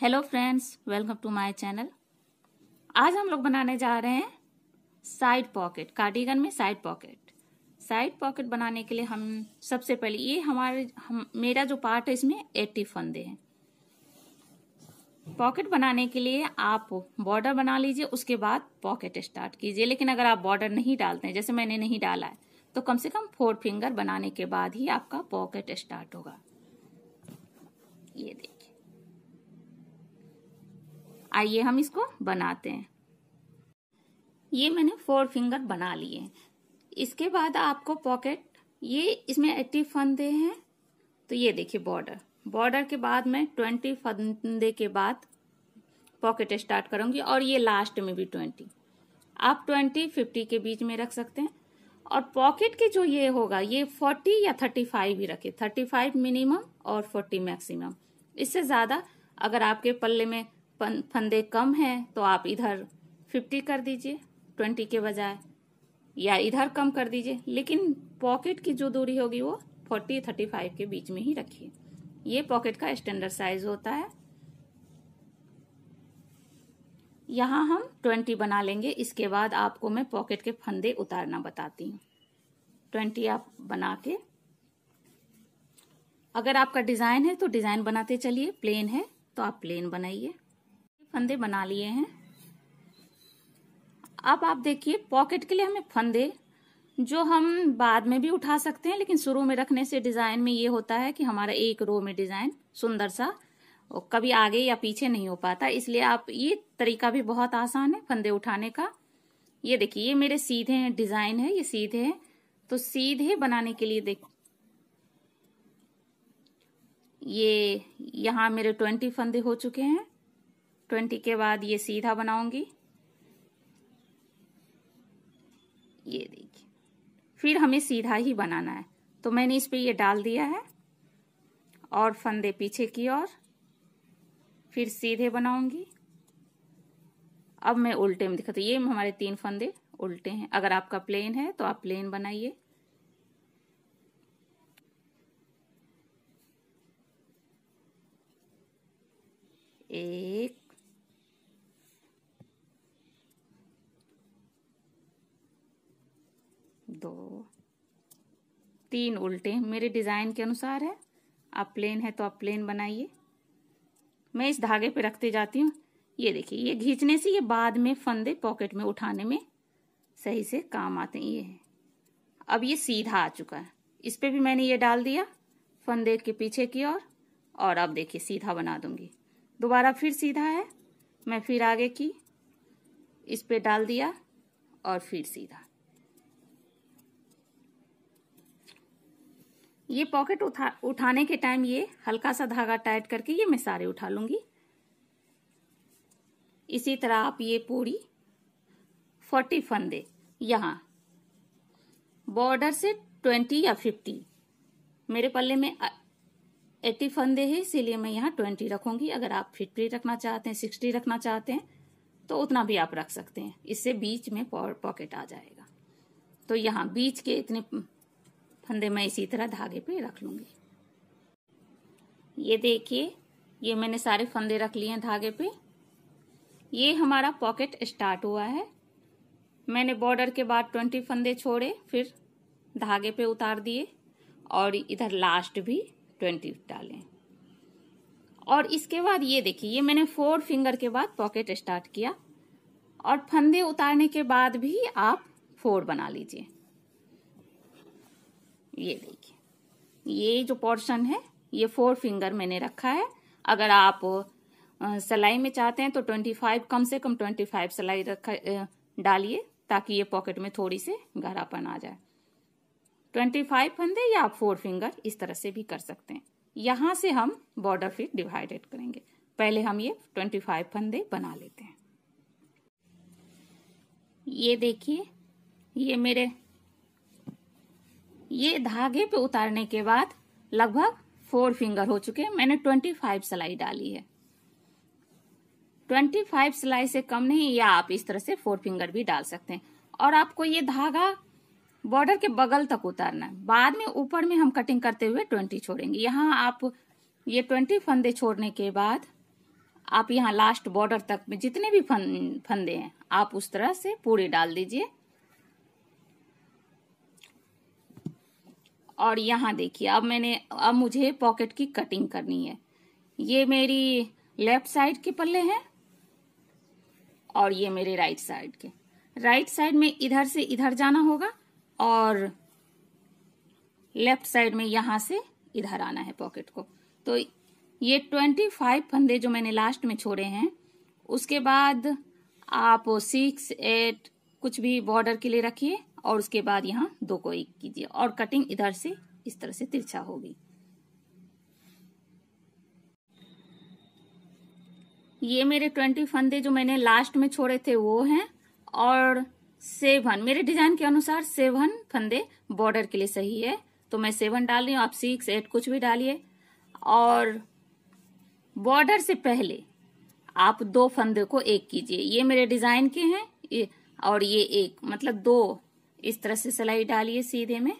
hello friends welcome to my channel आज हम लोग बनाने जा रहे हैं साइड पॉकेट कार्डिगन में साइड पॉकेट साइड पॉकेट बनाने के लिए हम सबसे पहले ये हमारे हम मेरा जो पार्ट है इसमें एट्टी फंदे हैं पॉकेट बनाने के लिए आप बॉर्डर बना लीजिए उसके बाद पॉकेट स्टार्ट कीजिए लेकिन अगर आप बॉर्डर नहीं डालते हैं जैसे मैंने नहीं डाला है तो कम से कम फोर फिंगर बनाने के बाद ही आपका पॉकेट स्टार्ट होगा ये देखिए आइए हम इसको बनाते हैं ये मैंने फोर फिंगर बना लिए इसके बाद आपको पॉकेट ये इसमें एट्टी फंदे हैं तो ये देखिए बॉर्डर बॉर्डर के बाद मैं ट्वेंटी फंदे के बाद पॉकेट स्टार्ट करूंगी और ये लास्ट में भी ट्वेंटी आप ट्वेंटी फिफ्टी के बीच में रख सकते हैं और पॉकेट के जो ये होगा ये फोर्टी या थर्टी फाइव ही रखे थर्टी फाइव मिनिमम और फोर्टी मैक्सिमम इससे ज़्यादा अगर आपके पल्ले में फंदे कम हैं तो आप इधर फिफ्टी कर दीजिए ट्वेंटी के बजाय या इधर कम कर दीजिए लेकिन पॉकेट की जो दूरी होगी वो फोर्टी थर्टी फाइव के बीच में ही रखिए ये पॉकेट का स्टैंडर्ड साइज होता है यहाँ हम ट्वेंटी बना लेंगे इसके बाद आपको मैं पॉकेट के फंदे उतारना बताती हूँ ट्वेंटी आप बना के अगर आपका डिज़ाइन है तो डिज़ाइन बनाते चलिए प्लेन है तो आप प्लेन बनाइए फंदे बना लिए हैं अब आप देखिए पॉकेट के लिए हमें फंदे जो हम बाद में भी उठा सकते हैं लेकिन शुरू में रखने से डिज़ाइन में ये होता है कि हमारा एक रो में डिज़ाइन सुंदर सा और कभी आगे या पीछे नहीं हो पाता इसलिए आप ये तरीका भी बहुत आसान है फंदे उठाने का ये देखिए ये मेरे सीधे हैं डिज़ाइन है ये सीधे हैं तो सीधे बनाने के लिए देख ये यहाँ मेरे ट्वेंटी फंदे हो चुके हैं ट्वेंटी के बाद ये सीधा बनाऊंगी ये देखिए फिर हमें सीधा ही बनाना है तो मैंने इस पे ये डाल दिया है और फंदे पीछे की ओर फिर सीधे बनाऊंगी अब मैं उल्टे में दिखाती ये हमारे तीन फंदे उल्टे हैं अगर आपका प्लेन है तो आप प्लेन बनाइए एक दो तीन उल्टे मेरे डिज़ाइन के अनुसार है आप प्लेन है तो आप प्लेन बनाइए मैं इस धागे पे रखते जाती हूँ ये देखिए ये घींचने से ये बाद में फंदे पॉकेट में उठाने में सही से काम आते हैं ये है अब ये सीधा आ चुका है इस पर भी मैंने ये डाल दिया फंदे के पीछे की ओर और, और अब देखिए सीधा बना दूंगी दोबारा फिर सीधा है मैं फिर आगे की इस पर डाल दिया और फिर सीधा ये पॉकेट उठा उठाने के टाइम ये हल्का सा धागा टाइट करके ये मैं सारे उठा लूंगी इसी तरह आप ये पूरी फोर्टी फंदे यहाँ बॉर्डर से ट्वेंटी या फिफ्टी मेरे पल्ले में एट्टी फंदे है इसीलिए मैं यहाँ ट्वेंटी रखूंगी अगर आप फिफ्टी रखना चाहते हैं सिक्सटी रखना चाहते हैं तो उतना भी आप रख सकते हैं इससे बीच में पॉकेट आ जाएगा तो यहाँ बीच के इतने फंदे मैं इसी तरह धागे पे रख लूंगी ये देखिए ये मैंने सारे फंदे रख लिए हैं धागे पे ये हमारा पॉकेट स्टार्ट हुआ है मैंने बॉर्डर के बाद ट्वेंटी फंदे छोड़े फिर धागे पे उतार दिए और इधर लास्ट भी ट्वेंटी डालें और इसके बाद ये देखिए ये मैंने फोर फिंगर के बाद पॉकेट स्टार्ट किया और फंदे उतारने के बाद भी आप फोर बना लीजिए ये देखिए ये जो पोर्शन है ये फोर फिंगर मैंने रखा है अगर आप सिलाई में चाहते हैं तो ट्वेंटी फाइव कम से कम ट्वेंटी फाइव सिलाई रखा डालिए ताकि ये पॉकेट में थोड़ी से गहरापन आ जाए ट्वेंटी फाइव फंदे या आप फोर फिंगर इस तरह से भी कर सकते हैं यहां से हम बॉर्डर फिर डिवाइडेड करेंगे पहले हम ये ट्वेंटी फाइव फंदे बना लेते हैं ये देखिए ये मेरे ये धागे पे उतारने के बाद लगभग फोर फिंगर हो चुके हैं मैंने ट्वेंटी फाइव सिलाई डाली है ट्वेंटी फाइव सिलाई से कम नहीं या आप इस तरह से फोर फिंगर भी डाल सकते हैं और आपको ये धागा बॉर्डर के बगल तक उतारना है बाद में ऊपर में हम कटिंग करते हुए ट्वेंटी छोड़ेंगे यहाँ आप ये ट्वेंटी फंदे छोड़ने के बाद आप यहाँ लास्ट बॉर्डर तक में जितने भी फंदे हैं आप उस तरह से पूरे डाल दीजिए और यहाँ देखिए अब मैंने अब मुझे पॉकेट की कटिंग करनी है ये मेरी लेफ्ट साइड के पल्ले हैं और ये मेरे राइट साइड के राइट साइड में इधर से इधर जाना होगा और लेफ्ट साइड में यहां से इधर आना है पॉकेट को तो ये ट्वेंटी फाइव फंदे जो मैंने लास्ट में छोड़े हैं उसके बाद आप सिक्स एट कुछ भी बॉर्डर के लिए रखिए और उसके बाद यहाँ दो को एक कीजिए और कटिंग इधर से इस तरह से तिरछा होगी ये मेरे ट्वेंटी फंदे जो मैंने लास्ट में छोड़े थे वो हैं और सेवन मेरे डिजाइन के अनुसार सेवन फंदे बॉर्डर के लिए सही है तो मैं सेवन डाल रही हूँ आप सिक्स एट कुछ भी डालिए और बॉर्डर से पहले आप दो फंदे को एक कीजिए ये मेरे डिजाइन के हैं ये और ये एक मतलब दो इस तरह से सिलाई डालिए सीधे में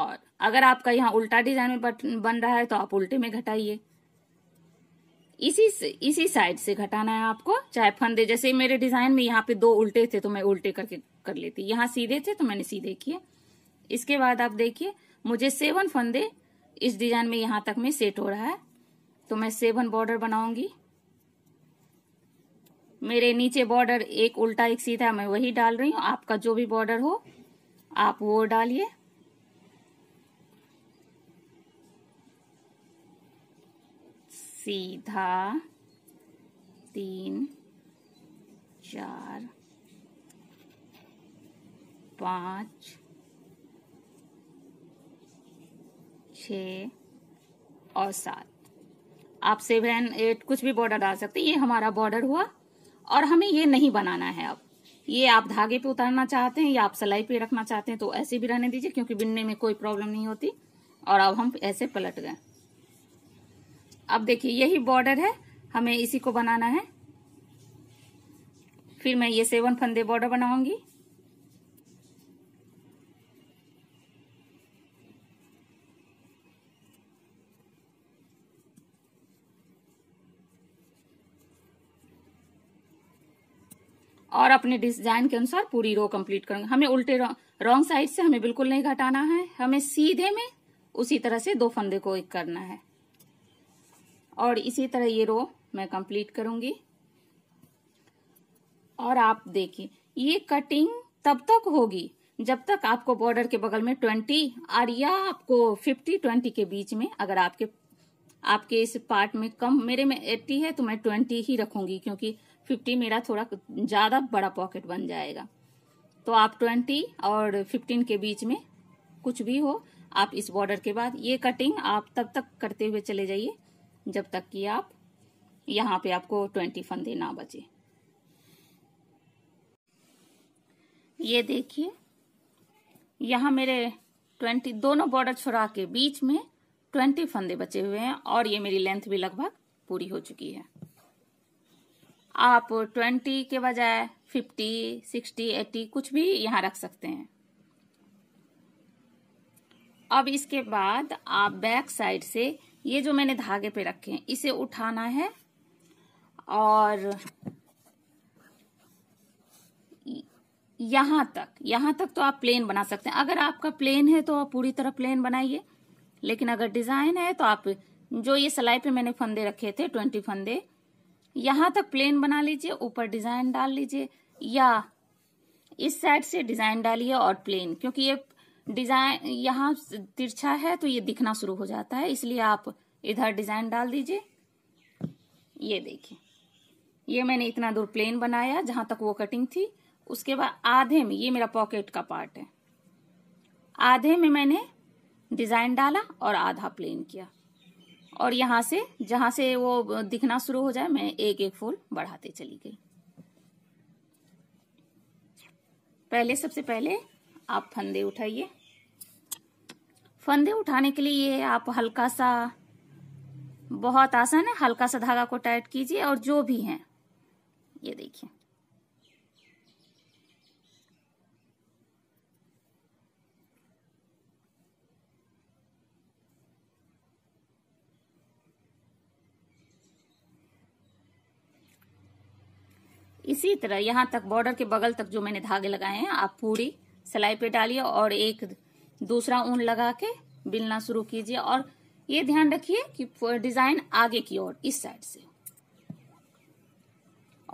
और अगर आपका यहाँ उल्टा डिजाइन में बन रहा है तो आप उल्टे में घटाइए इसी इसी साइड से घटाना है आपको चाहे फंदे जैसे मेरे डिजाइन में यहाँ पे दो उल्टे थे तो मैं उल्टे करके कर लेती यहाँ सीधे थे तो मैंने सीधे किए इसके बाद आप देखिए मुझे सेवन फंदे इस डिजाइन में यहां तक में सेट हो रहा है तो मैं सेवन बॉर्डर बनाऊंगी मेरे नीचे बॉर्डर एक उल्टा एक सीधा मैं वही डाल रही हूँ आपका जो भी बॉर्डर हो आप वो डालिए सीधा तीन चार पांच छ और सात आप सेवन एट कुछ भी बॉर्डर डाल सकते ये हमारा बॉर्डर हुआ और हमें ये नहीं बनाना है अब ये आप धागे पे उतारना चाहते हैं या आप सिलाई पे रखना चाहते हैं तो ऐसे भी रहने दीजिए क्योंकि बिनने में कोई प्रॉब्लम नहीं होती और अब हम ऐसे पलट गए अब देखिए यही बॉर्डर है हमें इसी को बनाना है फिर मैं ये सेवन फंदे बॉर्डर बनाऊंगी और अपने डिजाइन के अनुसार पूरी रो कंप्लीट करेंगे हमें उल्टे रॉन्ग साइड से हमें बिल्कुल नहीं घटाना है हमें सीधे में उसी तरह से दो फंदे को एक करना है और इसी तरह ये रो मैं कंप्लीट करूंगी और आप देखिए ये कटिंग तब तक होगी जब तक आपको बॉर्डर के बगल में ट्वेंटी और या आपको फिफ्टी ट्वेंटी के बीच में अगर आपके आपके इस पार्ट में कम मेरे में एट्टी है तो मैं ट्वेंटी ही रखूंगी क्योंकि फिफ्टी मेरा थोड़ा ज़्यादा बड़ा पॉकेट बन जाएगा तो आप ट्वेंटी और फिफ्टीन के बीच में कुछ भी हो आप इस बॉर्डर के बाद ये कटिंग आप तब तक करते हुए चले जाइए जब तक कि आप यहाँ पे आपको ट्वेंटी फंदे ना बचे ये देखिए यहाँ मेरे ट्वेंटी दोनों बॉर्डर छुड़ा के बीच में ट्वेंटी फंदे बचे हुए हैं और ये मेरी लेंथ भी लगभग पूरी हो चुकी है आप ट्वेंटी के बजाय फिफ्टी सिक्सटी एट्टी कुछ भी यहाँ रख सकते हैं अब इसके बाद आप बैक साइड से ये जो मैंने धागे पे रखे हैं इसे उठाना है और यहाँ तक यहां तक तो आप प्लेन बना सकते हैं अगर आपका प्लेन है तो आप पूरी तरह प्लेन बनाइए लेकिन अगर डिजाइन है तो आप जो ये सिलाई पे मैंने फंदे रखे थे ट्वेंटी फंदे यहां तक प्लेन बना लीजिए ऊपर डिजाइन डाल लीजिए या इस साइड से डिजाइन डालिए और प्लेन क्योंकि ये डिजाइन यहाँ तिरछा है तो ये दिखना शुरू हो जाता है इसलिए आप इधर डिजाइन डाल दीजिए ये देखिए ये मैंने इतना दूर प्लेन बनाया जहां तक वो कटिंग थी उसके बाद आधे में ये मेरा पॉकेट का पार्ट है आधे में मैंने डिजाइन डाला और आधा प्लेन किया और यहां से जहां से वो दिखना शुरू हो जाए मैं एक एक फूल बढ़ाते चली गई पहले सबसे पहले आप फंदे उठाइए फंदे उठाने के लिए ये आप हल्का सा बहुत आसान है हल्का सा धागा को टाइट कीजिए और जो भी है ये देखिए इसी तरह यहाँ तक बॉर्डर के बगल तक जो मैंने धागे लगाए हैं आप पूरी सिलाई पे डालिए और एक दूसरा ऊन लगा के बिलना शुरू कीजिए और ये ध्यान रखिए कि डिजाइन आगे की ओर इस साइड से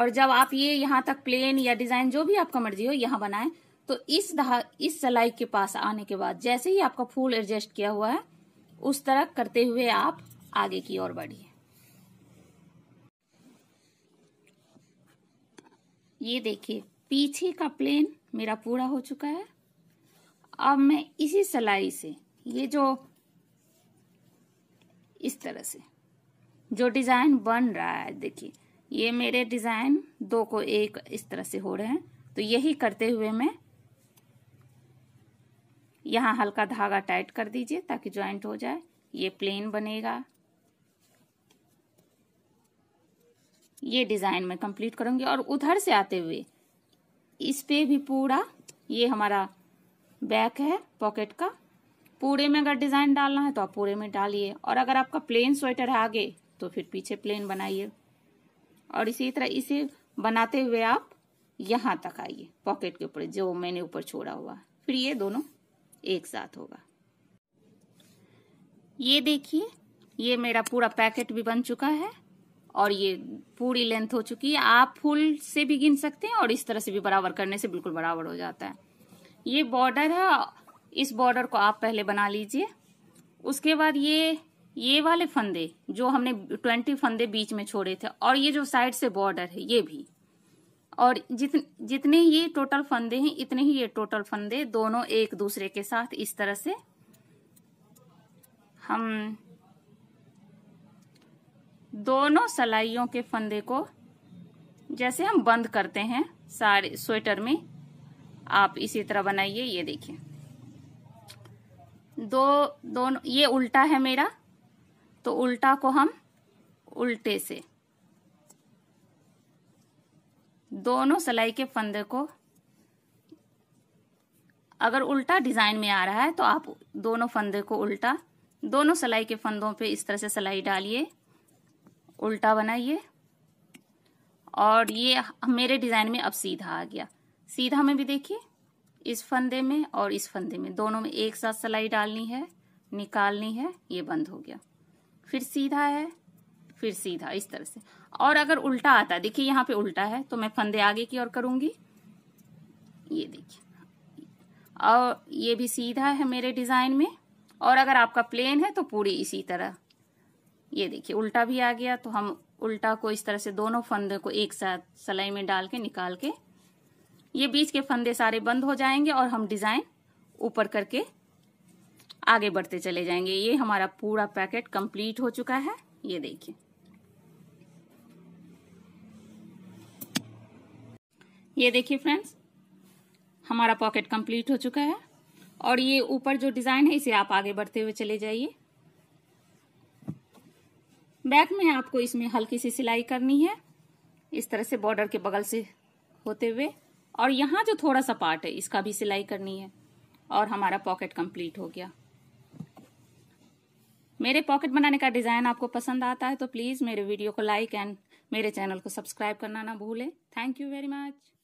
और जब आप ये यहाँ तक प्लेन या डिजाइन जो भी आपका मर्जी हो यहाँ बनाए तो इस इस सिलाई के पास आने के बाद जैसे ही आपका फूल एडजस्ट किया हुआ है उस तरह करते हुए आप आगे की ओर बढ़िए ये देखिए पीछे का प्लेन मेरा पूरा हो चुका है अब मैं इसी सलाई से ये जो इस तरह से जो डिज़ाइन बन रहा है देखिए ये मेरे डिज़ाइन दो को एक इस तरह से हो रहे हैं तो यही करते हुए मैं यहाँ हल्का धागा टाइट कर दीजिए ताकि ज्वाइंट हो जाए ये प्लेन बनेगा ये डिजाइन मैं कंप्लीट करूंगी और उधर से आते हुए इस पे भी पूरा ये हमारा बैक है पॉकेट का पूरे में अगर डिजाइन डालना है तो आप पूरे में डालिए और अगर आपका प्लेन स्वेटर है आगे तो फिर पीछे प्लेन बनाइए और इसी तरह इसे बनाते हुए आप यहाँ तक आइए पॉकेट के ऊपर जो मैंने ऊपर छोड़ा हुआ फिर ये दोनों एक साथ होगा ये देखिए ये मेरा पूरा पैकेट भी बन चुका है और ये पूरी लेंथ हो चुकी है आप फुल से भी गिन सकते हैं और इस तरह से भी बराबर करने से बिल्कुल बराबर हो जाता है ये बॉर्डर है इस बॉर्डर को आप पहले बना लीजिए उसके बाद ये ये वाले फंदे जो हमने ट्वेंटी फंदे बीच में छोड़े थे और ये जो साइड से बॉर्डर है ये भी और जितने जितने ये टोटल फंदे हैं इतने ही ये टोटल फंदे दोनों एक दूसरे के साथ इस तरह से हम दोनों सलाइयों के फंदे को जैसे हम बंद करते हैं सारे स्वेटर में आप इसी तरह बनाइए ये देखिए दो दोनों ये उल्टा है मेरा तो उल्टा को हम उल्टे से दोनों सिलाई के फंदे को अगर उल्टा डिजाइन में आ रहा है तो आप दोनों फंदे को उल्टा दोनों सिलाई के फंदों पे इस तरह से सिलाई डालिए उल्टा बनाइए और ये मेरे डिजाइन में अब सीधा आ गया सीधा में भी देखिए इस फंदे में और इस फंदे में दोनों में एक साथ सिलाई डालनी है निकालनी है ये बंद हो गया फिर सीधा है फिर सीधा इस तरह से और अगर उल्टा आता है देखिए यहाँ पे उल्टा है तो मैं फंदे आगे की ओर करूंगी ये देखिए और ये भी सीधा है मेरे डिजाइन में और अगर आपका प्लेन है तो पूरी इसी तरह ये देखिए उल्टा भी आ गया तो हम उल्टा को इस तरह से दोनों फंदे को एक साथ सलाई में डाल के निकाल के ये बीच के फंदे सारे बंद हो जाएंगे और हम डिजाइन ऊपर करके आगे बढ़ते चले जाएंगे ये हमारा पूरा पैकेट कंप्लीट हो चुका है ये देखिए ये देखिए फ्रेंड्स हमारा पॉकेट कंप्लीट हो चुका है और ये ऊपर जो डिजाइन है इसे आप आगे बढ़ते हुए चले जाइए बैक में आपको इसमें हल्की सी सिलाई करनी है इस तरह से बॉर्डर के बगल से होते हुए और यहाँ जो थोड़ा सा पार्ट है इसका भी सिलाई करनी है और हमारा पॉकेट कंप्लीट हो गया मेरे पॉकेट बनाने का डिज़ाइन आपको पसंद आता है तो प्लीज़ मेरे वीडियो को लाइक एंड मेरे चैनल को सब्सक्राइब करना ना भूलें थैंक यू वेरी मच